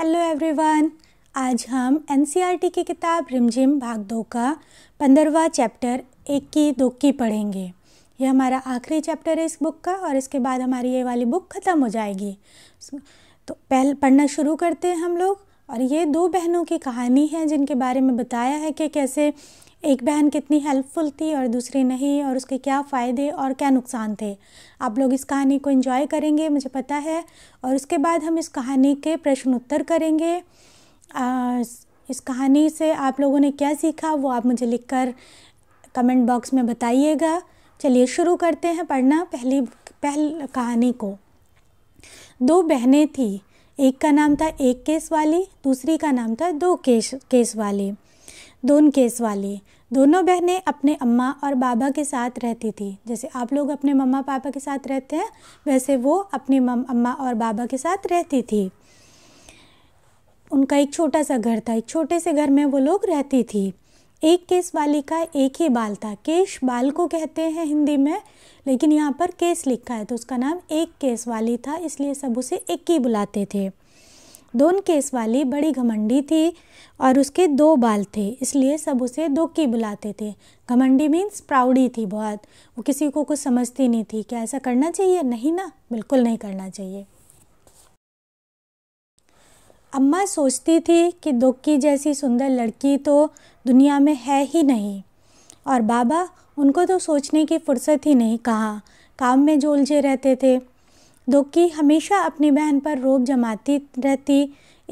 hello everyone आज हम N e की किताब रिमझिम भाग दो का पंद्रवा चैप्टर एक की दो की पढ़ेंगे ये हमारा आखिरी चैप्टर है इस बुक का और इसके बाद हमारी ये वाली बुक ख़त्म हो जाएगी तो पहले पढ़ना शुरू करते हैं हम लोग और ये दो बहनों की कहानी है जिनके बारे में बताया है कि कैसे एक बहन कितनी हेल्पफुल थी और दूसरी नहीं और उसके क्या फ़ायदे और क्या नुकसान थे आप लोग इस कहानी को इंजॉय करेंगे मुझे पता है और उसके बाद हम इस कहानी के प्रश्न उत्तर करेंगे आ, इस कहानी से आप लोगों ने क्या सीखा वो आप मुझे लिखकर कमेंट बॉक्स में बताइएगा चलिए शुरू करते हैं पढ़ना पहली पहल कहानी को दो बहनें थी एक का नाम था एक केस वाली दूसरी का नाम था दो केस केस वाली दोन केस वाली दोनों बहनें अपने अम्मा और बाबा के साथ रहती थी जैसे आप लोग अपने मम्मा पापा के साथ रहते हैं वैसे वो अपने अम्मा और बाबा के साथ रहती थी उनका एक छोटा सा घर था एक छोटे से घर में वो लोग रहती थी एक केस वाली का एक ही बाल था केश बाल को कहते हैं हिंदी में लेकिन यहाँ पर केस लिखा है तो उसका नाम एक केस वाली था इसलिए सब उसे एक ही बुलाते थे दोन केस वाली बड़ी घमंडी थी और उसके दो बाल थे इसलिए सब उसे दो की बुलाते थे घमंडी मीन्स प्राउडी थी बहुत वो किसी को कुछ समझती नहीं थी क्या ऐसा करना चाहिए नहीं ना बिल्कुल नहीं करना चाहिए अम्मा सोचती थी कि दोकी जैसी सुंदर लड़की तो दुनिया में है ही नहीं और बाबा उनको तो सोचने की फुर्सत ही नहीं कहाँ काम में जो उलझे रहते थे दोकी हमेशा अपनी बहन पर रोब जमाती रहती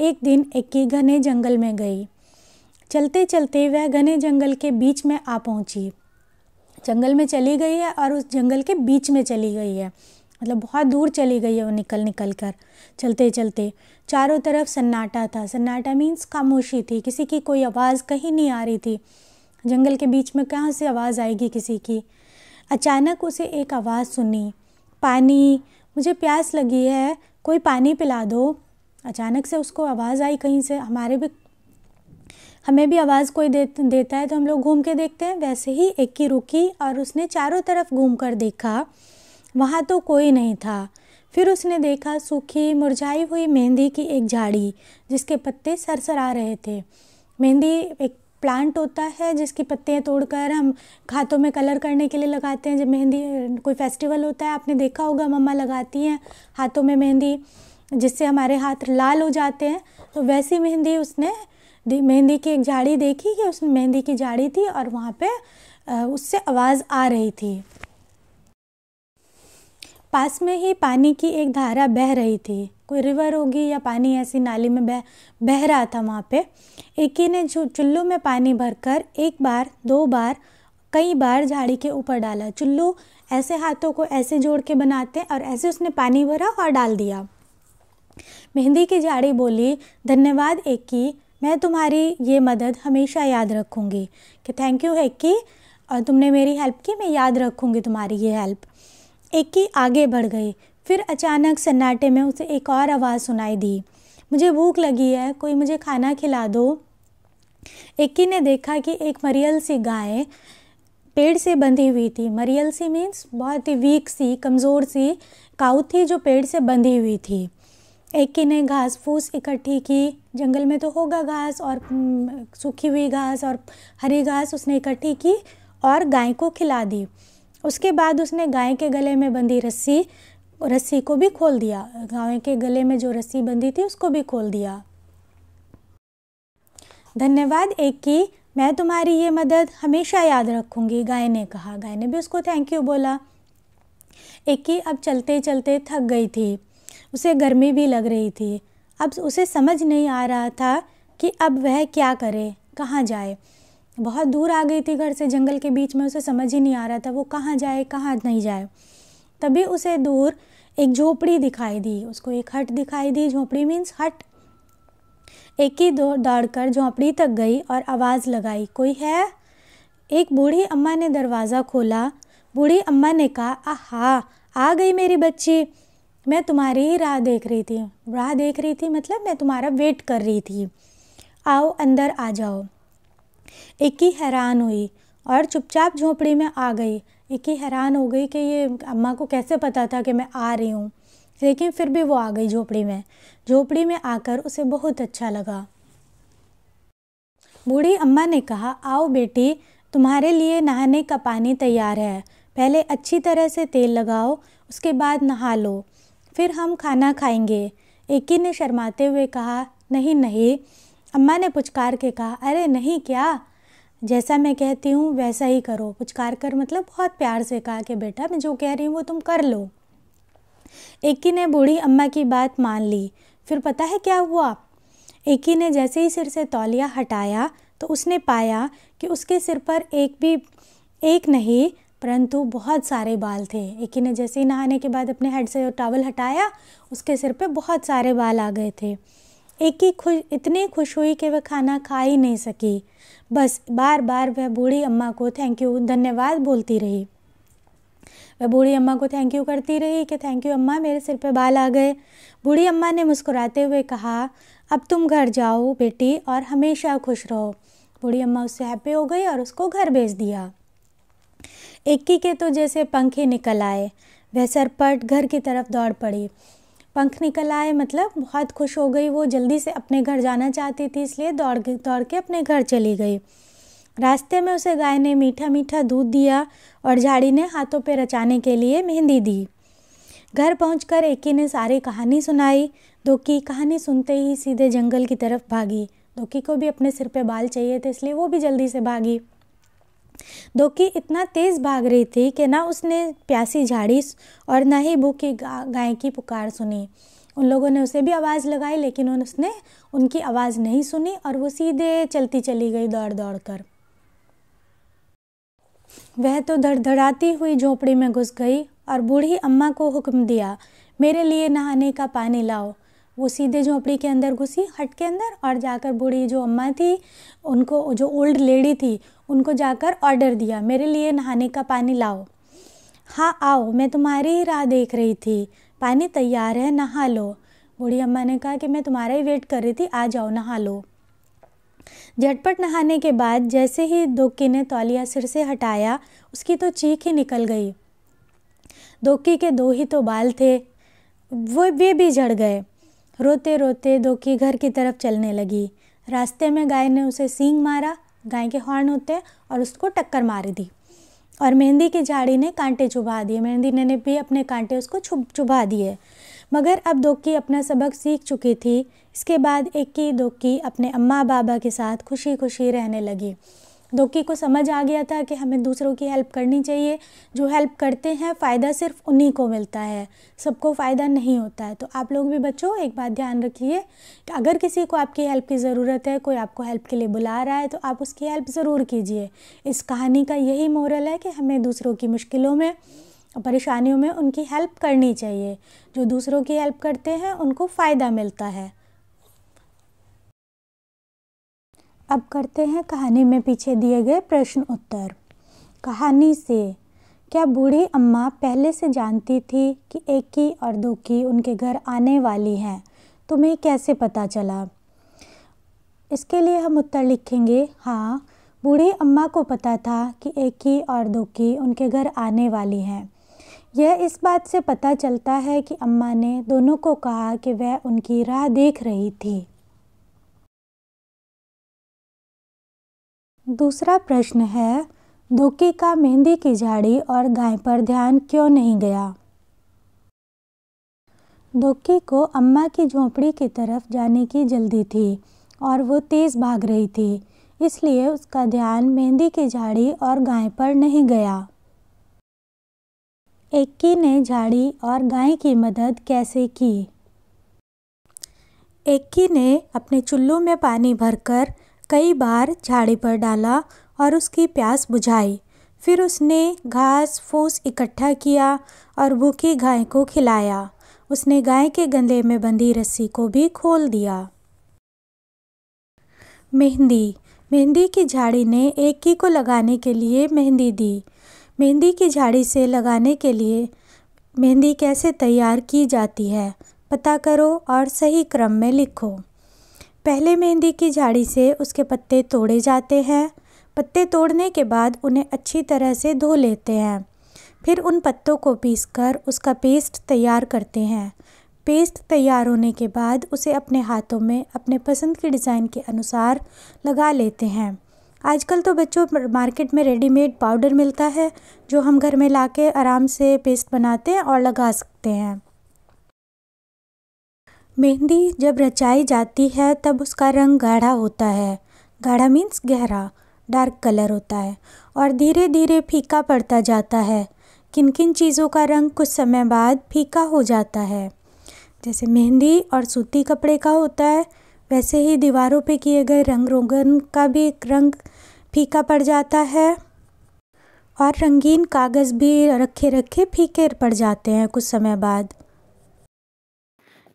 एक दिन एक्की घने जंगल में गई चलते चलते वह घने जंगल के बीच में आ पहुंची जंगल में चली गई है और उस जंगल के बीच में चली गई है मतलब बहुत दूर चली गई है वो निकल निकल कर चलते चलते चारों तरफ सन्नाटा था सन्नाटा मीन्स खामोशी थी किसी की कोई आवाज़ कहीं नहीं आ रही थी जंगल के बीच में कहाँ से आवाज़ आएगी किसी की अचानक उसे एक आवाज़ सुनी पानी मुझे प्यास लगी है कोई पानी पिला दो अचानक से उसको आवाज़ आई कहीं से हमारे भी हमें भी आवाज़ कोई दे, देता है तो हम लोग घूम के देखते हैं वैसे ही एक की रुकी और उसने चारों तरफ घूम कर देखा वहाँ तो कोई नहीं था फिर उसने देखा सूखी मुरझाई हुई मेहंदी की एक झाड़ी जिसके पत्ते सरसरा रहे थे मेहंदी एक प्लांट होता है जिसकी पत्तियाँ तोड़कर हम खातों में कलर करने के लिए लगाते हैं जब मेहंदी कोई फेस्टिवल होता है आपने देखा होगा मम्मा लगाती हैं हाथों में मेहंदी जिससे हमारे हाथ लाल हो जाते हैं तो वैसी मेहंदी उसने मेहंदी की एक झाड़ी देखी कि उसमें मेहंदी की झाड़ी थी और वहाँ पे उससे आवाज़ आ रही थी पास में ही पानी की एक धारा बह रही थी कोई रिवर होगी या पानी ऐसी नाली में बह बह रहा था वहाँ पे ही ने चुल्लू में पानी भरकर एक बार दो बार कई बार झाड़ी के ऊपर डाला चुल्लू ऐसे हाथों को ऐसे जोड़ के बनाते और ऐसे उसने पानी भरा और डाल दिया मेहंदी की झाड़ी बोली धन्यवाद की मैं तुम्हारी ये मदद हमेशा याद रखूँगी कि थैंक यू की और तुमने मेरी हेल्प की मैं याद रखूँगी तुम्हारी ये हेल्प एक की आगे बढ़ गई फिर अचानक सन्नाटे में उसे एक और आवाज़ सुनाई दी मुझे भूख लगी है कोई मुझे खाना खिला दो एक्की ने देखा कि एक मरियल सी गाय पेड़ से बंधी हुई थी मरियल सी मीन्स बहुत ही वीक सी कमज़ोर सी काऊ थी जो पेड़ से बंधी हुई थी एक्की ने घास फूस इकट्ठी की जंगल में तो होगा घास और सूखी हुई घास और हरी घास उसने इकट्ठी की और गाय को खिला दी उसके बाद उसने गाय के गले में बंधी रस्सी रस्सी को भी खोल दिया गाय के गले में जो रस्सी बंधी थी उसको भी खोल दिया धन्यवाद एक की मैं तुम्हारी ये मदद हमेशा याद रखूंगी गाय ने कहा गाय ने भी उसको थैंक यू बोला एक की अब चलते चलते थक गई थी उसे गर्मी भी लग रही थी अब उसे समझ नहीं आ रहा था कि अब वह क्या करे कहाँ जाए बहुत दूर आ गई थी घर से जंगल के बीच में उसे समझ ही नहीं आ रहा था वो कहाँ जाए कहाँ नहीं जाए तभी उसे दूर एक झोपड़ी दिखाई दी उसको एक हट दिखाई दी झोपड़ी मीन्स हट एक ही दौड़ कर झोंपड़ी तक गई और आवाज़ लगाई कोई है एक बूढ़ी अम्मा ने दरवाज़ा खोला बूढ़ी अम्मा ने कहा आहा आ गई मेरी बच्ची मैं तुम्हारी ही राह देख रही थी राह देख रही थी मतलब मैं तुम्हारा वेट कर रही थी आओ अंदर आ जाओ एक ही हैरान हुई और चुपचाप झोपड़ी में आ गई एक ही हैरान हो गई कि ये अम्मा को कैसे पता था कि मैं आ रही हूँ लेकिन फिर भी वो आ गई झोपड़ी में झोपड़ी में आकर उसे बहुत अच्छा लगा बूढ़ी अम्मा ने कहा आओ बेटी तुम्हारे लिए नहाने का पानी तैयार है पहले अच्छी तरह से तेल लगाओ उसके बाद नहा लो फिर हम खाना खाएंगे एकी ने शर्माते हुए कहा नहीं नहीं अम्मा ने पुचकार के कहा अरे नहीं क्या जैसा मैं कहती हूँ वैसा ही करो पुचकार कर मतलब बहुत प्यार से कहा कि बेटा मैं जो कह रही हूँ वो तुम कर लो एकी ने बूढ़ी अम्मा की बात मान ली फिर पता है क्या हुआ एकी ने जैसे ही सिर से तौलिया हटाया तो उसने पाया कि उसके सिर पर एक भी एक नहीं परंतु बहुत सारे बाल थे एकी ने जैसे ही नहाने के बाद अपने हेड से टॉवल हटाया उसके सिर पे बहुत सारे बाल आ गए थे एक ही खुश इतनी खुश हुई कि वह खाना खा ही नहीं सकी बस बार बार वह बूढ़ी अम्मा को थैंक यू धन्यवाद बोलती रही वह बूढ़ी अम्मा को थैंक यू करती रही कि थैंक यू अम्मा मेरे सिर पे बाल आ गए बूढ़ी अम्मा ने मुस्कुराते हुए कहा अब तुम घर जाओ बेटी और हमेशा खुश रहो बूढ़ी अम्मा उससे हैप्पी हो गई और उसको घर भेज दिया इक्की के तो जैसे पंखे निकल आए वह सरपट घर की तरफ दौड़ पड़ी पंख निकल आए मतलब बहुत खुश हो गई वो जल्दी से अपने घर जाना चाहती थी इसलिए दौड़ दौड़ के अपने घर चली गई रास्ते में उसे गाय ने मीठा मीठा दूध दिया और झाड़ी ने हाथों पर रचाने के लिए मेहंदी दी घर पहुंचकर एकी ने सारी कहानी सुनाई दोकी कहानी सुनते ही सीधे जंगल की तरफ भागी दोकी को भी अपने सिर पे बाल चाहिए थे इसलिए वो भी जल्दी से भागी धोखी इतना तेज़ भाग रही थी कि ना उसने प्यासी झाड़ी और ना ही भूखी गाय की पुकार सुनी उन लोगों ने उसे भी आवाज़ लगाई लेकिन उसने उनकी आवाज़ नहीं सुनी और वो सीधे चलती चली गई दौड़ दौड़ कर वह तो धड़धड़ाती हुई झोपड़ी में घुस गई और बूढ़ी अम्मा को हुक्म दिया मेरे लिए नहाने का पानी लाओ वो सीधे झोपड़ी के अंदर घुसी हट के अंदर और जाकर बूढ़ी जो अम्मा थी उनको जो ओल्ड लेडी थी उनको जाकर ऑर्डर दिया मेरे लिए नहाने का पानी लाओ हाँ आओ मैं तुम्हारी ही राह देख रही थी पानी तैयार है नहा लो बूढ़ी अम्मा ने कहा कि मैं तुम्हारा ही वेट कर रही थी आ जाओ नहा लो झटपट नहाने के बाद जैसे ही दोकी ने तौलिया सिर से हटाया उसकी तो चीख ही निकल गई दोकी के दो ही तो बाल थे वो वे भी झड़ गए रोते रोते दोकी घर की तरफ चलने लगी रास्ते में गाय ने उसे सींग मारा गाय के हॉर्न होते हैं और उसको टक्कर मार दी और मेहंदी की झाड़ी ने कांटे चुभा दिए मेहंदी ने भी अपने कांटे उसको छुप चुभा दिए मगर अब दोकी अपना सबक सीख चुकी थी इसके बाद एक की दोकी अपने अम्मा बाबा के साथ खुशी खुशी रहने लगी दोकी को समझ आ गया था कि हमें दूसरों की हेल्प करनी चाहिए जो हेल्प करते हैं फ़ायदा सिर्फ उन्हीं को मिलता है सबको फ़ायदा नहीं होता है तो आप लोग भी बच्चों एक बात ध्यान रखिए कि अगर किसी को आपकी हेल्प की ज़रूरत है कोई आपको हेल्प के लिए बुला रहा है तो आप उसकी हेल्प ज़रूर कीजिए इस कहानी का यही मोरल है कि हमें दूसरों की मुश्किलों में परेशानियों में उनकी हेल्प करनी चाहिए जो दूसरों की हेल्प करते हैं उनको फ़ायदा मिलता है अब करते हैं कहानी में पीछे दिए गए प्रश्न उत्तर कहानी से क्या बूढ़ी अम्मा पहले से जानती थी कि एक की और दो की उनके घर आने वाली हैं तुम्हें कैसे पता चला इसके लिए हम उत्तर लिखेंगे हाँ बूढ़ी अम्मा को पता था कि एक की और दो की उनके घर आने वाली हैं यह इस बात से पता चलता है कि अम्मा ने दोनों को कहा कि वह उनकी राह देख रही थी दूसरा प्रश्न है धोखे का मेहंदी की झाड़ी और गाय पर ध्यान क्यों नहीं गया धोखे को अम्मा की झोपड़ी की तरफ जाने की जल्दी थी और वो तेज़ भाग रही थी इसलिए उसका ध्यान मेहंदी की झाड़ी और गाय पर नहीं गया एक्की ने झाड़ी और गाय की मदद कैसे की एक्की ने अपने चुल्लू में पानी भरकर कई बार झाड़ी पर डाला और उसकी प्यास बुझाई फिर उसने घास फूस इकट्ठा किया और भूखी गाय को खिलाया उसने गाय के गंदे में बंधी रस्सी को भी खोल दिया मेहंदी मेहंदी की झाड़ी ने एक की को लगाने के लिए मेहंदी दी मेहंदी की झाड़ी से लगाने के लिए मेहंदी कैसे तैयार की जाती है पता करो और सही क्रम में लिखो पहले मेहंदी की झाड़ी से उसके पत्ते तोड़े जाते हैं पत्ते तोड़ने के बाद उन्हें अच्छी तरह से धो लेते हैं फिर उन पत्तों को पीसकर उसका पेस्ट तैयार करते हैं पेस्ट तैयार होने के बाद उसे अपने हाथों में अपने पसंद के डिज़ाइन के अनुसार लगा लेते हैं आजकल तो बच्चों मार्केट में रेडीमेड पाउडर मिलता है जो हम घर में ला के आराम से पेस्ट बनाते हैं और लगा सकते हैं मेहंदी जब रचाई जाती है तब उसका रंग गाढ़ा होता है गाढ़ा मीन्स गहरा डार्क कलर होता है और धीरे धीरे फीका पड़ता जाता है किन किन चीज़ों का रंग कुछ समय बाद फीका हो जाता है जैसे मेहंदी और सूती कपड़े का होता है वैसे ही दीवारों पे किए गए रंग रोगन का भी एक रंग फीका पड़ जाता है और रंगीन कागज़ भी रखे रखे फीके पड़ जाते हैं कुछ समय बाद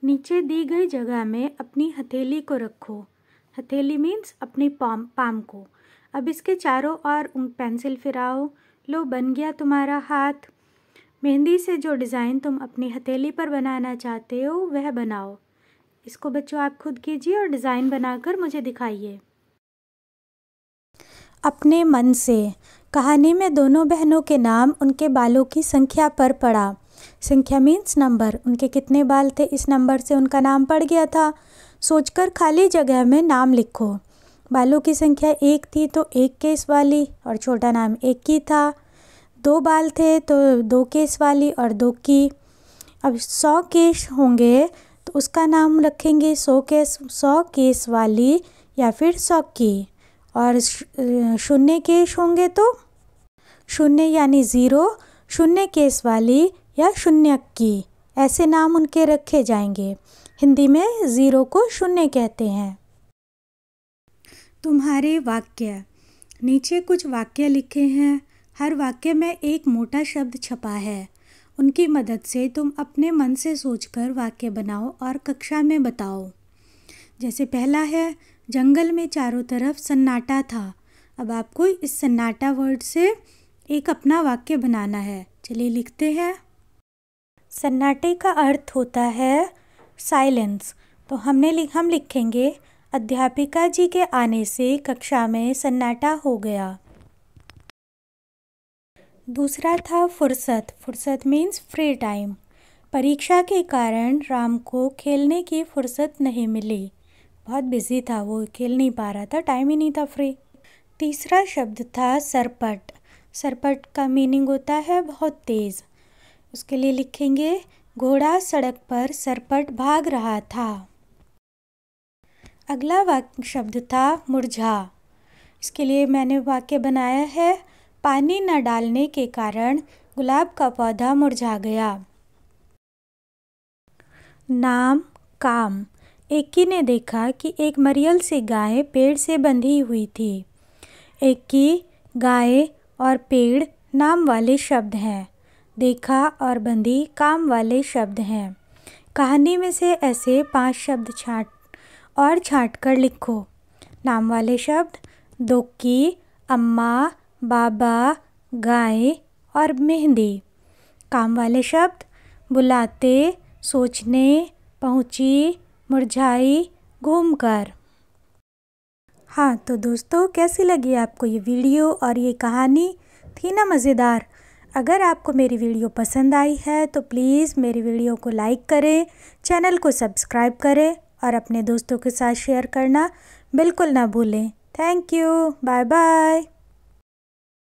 नीचे दी गई जगह में अपनी हथेली को रखो हथेली मीन्स अपनी पाम पाम को अब इसके चारों ओर पेंसिल फिराओ लो बन गया तुम्हारा हाथ मेहंदी से जो डिज़ाइन तुम अपनी हथेली पर बनाना चाहते हो वह बनाओ इसको बच्चों आप खुद कीजिए और डिज़ाइन बनाकर मुझे दिखाइए अपने मन से कहानी में दोनों बहनों के नाम उनके बालों की संख्या पर पड़ा संख्या मीन्स नंबर उनके कितने बाल थे इस नंबर से उनका नाम पड़ गया था सोचकर खाली जगह में नाम लिखो बालों की संख्या एक थी तो एक केस वाली और छोटा नाम एक की था दो बाल थे तो दो केस वाली और दो की अब सौ केस होंगे तो उसका नाम रखेंगे सौ केस सौ केस वाली या फिर सौ की और शून्य केस होंगे तो शून्य यानी ज़ीरो शून्य केस वाली या शून्य की ऐसे नाम उनके रखे जाएंगे हिंदी में ज़ीरो को शून्य कहते हैं तुम्हारे वाक्य नीचे कुछ वाक्य लिखे हैं हर वाक्य में एक मोटा शब्द छपा है उनकी मदद से तुम अपने मन से सोचकर वाक्य बनाओ और कक्षा में बताओ जैसे पहला है जंगल में चारों तरफ सन्नाटा था अब आपको इस सन्नाटा वर्ड से एक अपना वाक्य बनाना है चलिए लिखते हैं सन्नाटे का अर्थ होता है साइलेंस तो हमने हम लिखेंगे अध्यापिका जी के आने से कक्षा में सन्नाटा हो गया दूसरा था फुर्सत फुर्सत मीन्स फ्री टाइम परीक्षा के कारण राम को खेलने की फुर्सत नहीं मिली बहुत बिजी था वो खेल नहीं पा रहा था टाइम ही नहीं था फ्री तीसरा शब्द था सरपट सरपट का मीनिंग होता है बहुत तेज़ उसके लिए लिखेंगे घोड़ा सड़क पर सरपट भाग रहा था अगला वाक्य शब्द था मुरझा इसके लिए मैंने वाक्य बनाया है पानी न डालने के कारण गुलाब का पौधा मुरझा गया नाम काम एकी ने देखा कि एक मरियल सी गाय पेड़ से बंधी हुई थी एकी गाय और पेड़ नाम वाले शब्द हैं देखा और बंदी काम वाले शब्द हैं कहानी में से ऐसे पांच शब्द छाट और छाट कर लिखो नाम वाले शब्द दोकी अम्मा बाबा गाय और मेहंदी काम वाले शब्द बुलाते सोचने पहुँची मुरझाई घूमकर हाँ तो दोस्तों कैसी लगी आपको ये वीडियो और ये कहानी थी ना मज़ेदार अगर आपको मेरी वीडियो पसंद आई है तो प्लीज़ मेरी वीडियो को लाइक करें चैनल को सब्सक्राइब करें और अपने दोस्तों के साथ शेयर करना बिल्कुल ना भूलें थैंक यू बाय बाय